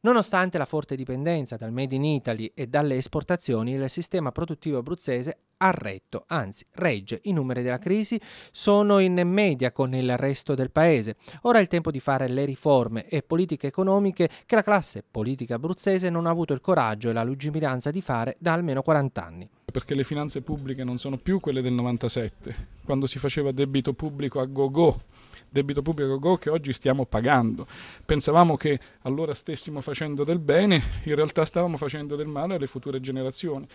Nonostante la forte dipendenza dal Made in Italy e dalle esportazioni, il sistema produttivo abruzzese ha retto, anzi regge i numeri della crisi, sono in media con il resto del paese. Ora è il tempo di fare le riforme e politiche economiche che la classe politica abruzzese non ha avuto il coraggio e la lungimiranza di fare da almeno 40 anni. Perché le finanze pubbliche non sono più quelle del 97, quando si faceva debito pubblico a go-go debito pubblico go che oggi stiamo pagando. Pensavamo che allora stessimo facendo del bene, in realtà stavamo facendo del male alle future generazioni.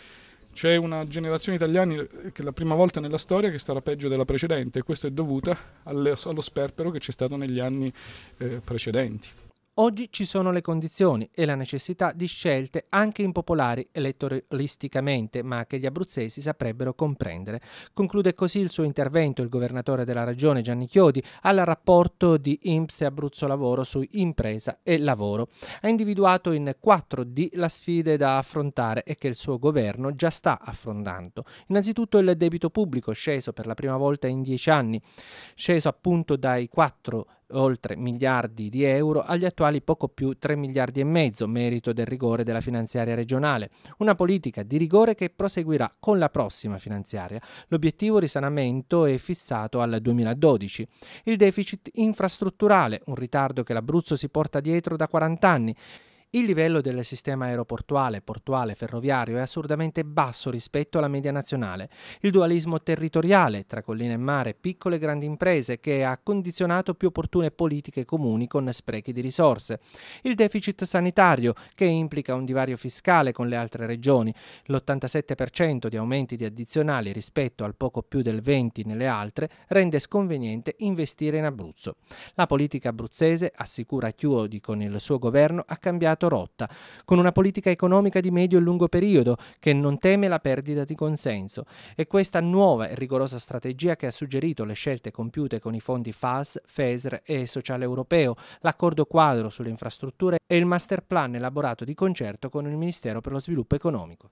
C'è una generazione italiana eh, che è la prima volta nella storia che starà peggio della precedente e questo è dovuto allo sperpero che c'è stato negli anni eh, precedenti. Oggi ci sono le condizioni e la necessità di scelte anche impopolari elettoralisticamente, ma che gli abruzzesi saprebbero comprendere. Conclude così il suo intervento il governatore della regione Gianni Chiodi al rapporto di INPS e Abruzzo Lavoro su impresa e lavoro. Ha individuato in 4D la sfide da affrontare e che il suo governo già sta affrontando. Innanzitutto il debito pubblico sceso per la prima volta in dieci anni, sceso appunto dai 4 oltre miliardi di euro agli attuali poco più 3 miliardi e mezzo, merito del rigore della finanziaria regionale. Una politica di rigore che proseguirà con la prossima finanziaria. L'obiettivo risanamento è fissato al 2012. Il deficit infrastrutturale, un ritardo che l'Abruzzo si porta dietro da 40 anni. Il livello del sistema aeroportuale, portuale, ferroviario è assurdamente basso rispetto alla media nazionale. Il dualismo territoriale tra colline e mare, piccole e grandi imprese che ha condizionato più opportune politiche comuni con sprechi di risorse. Il deficit sanitario che implica un divario fiscale con le altre regioni, l'87% di aumenti di addizionali rispetto al poco più del 20 nelle altre rende sconveniente investire in Abruzzo. La politica abruzzese, assicura Chiodi con il suo governo, ha cambiato cambiato rotta, con una politica economica di medio e lungo periodo che non teme la perdita di consenso. È questa nuova e rigorosa strategia che ha suggerito le scelte compiute con i fondi FAS, FESR e Sociale Europeo, l'accordo quadro sulle infrastrutture e il master plan elaborato di concerto con il Ministero per lo Sviluppo Economico.